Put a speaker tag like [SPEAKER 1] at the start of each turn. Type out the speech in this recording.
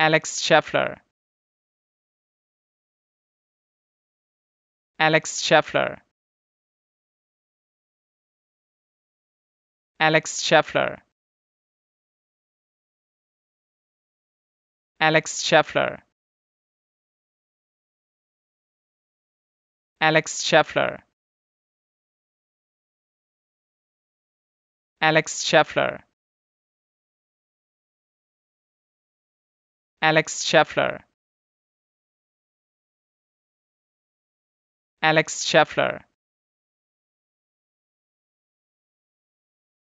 [SPEAKER 1] Alex Scheffler. Alex Scheffler. Alex Scheffler. Alex Scheffler. Alex Scheffler. Alex Scheffler. Alex Scheffler. Alex Scheffler.